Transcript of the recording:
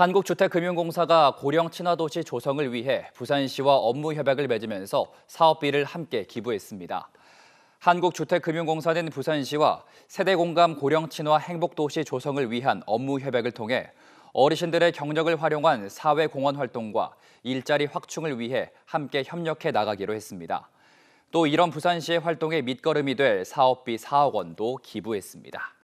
한국주택금융공사가 고령 친화도시 조성을 위해 부산시와 업무 협약을 맺으면서 사업비를 함께 기부했습니다. 한국주택금융공사는 부산시와 세대공감 고령 친화 행복도시 조성을 위한 업무 협약을 통해 어르신들의 경력을 활용한 사회공헌 활동과 일자리 확충을 위해 함께 협력해 나가기로 했습니다. 또 이런 부산시의 활동에 밑거름이 될 사업비 4억 원도 기부했습니다.